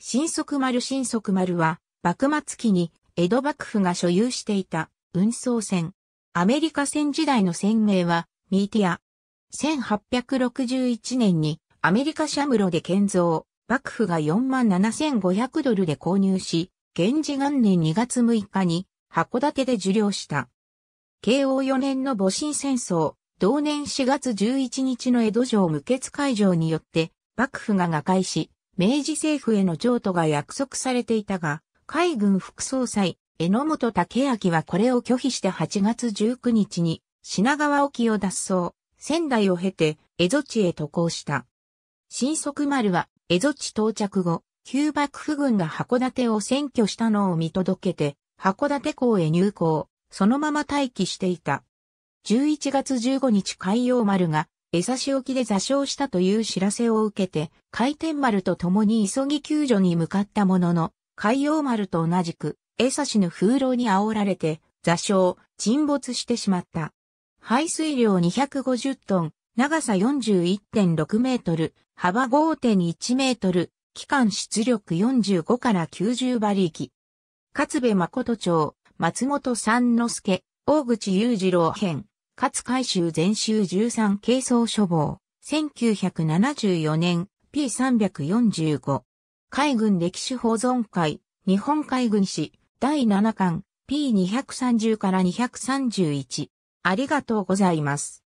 新速丸新速丸は、幕末期に江戸幕府が所有していた運送船。アメリカ船時代の船名は、ミーティア。1861年にアメリカシャムロで建造、幕府が47,500ドルで購入し、源氏元年2月6日に函館で受領した。慶応4年の戊辰戦争、同年4月11日の江戸城無血会場によって、幕府が瓦解し、明治政府への譲渡が約束されていたが、海軍副総裁、榎本武明はこれを拒否して8月19日に品川沖を脱走、仙台を経て江戸地へ渡航した。新速丸は江戸地到着後、旧幕府軍が函館を占拠したのを見届けて、函館港へ入港、そのまま待機していた。11月15日海洋丸が江差沖で座礁したという知らせを受けて、回転丸と共に急ぎ救助に向かったものの、海洋丸と同じく、江差の風浪に煽られて、座礁、沈没してしまった。排水量250トン、長さ41.6メートル、幅5.1メートル、機関出力45から90馬力。勝部誠町、松本三之助、大口雄二郎編。勝海州全州13軽装処防、1974年 P345。海軍歴史保存会、日本海軍史、第7巻、P230 から231。ありがとうございます。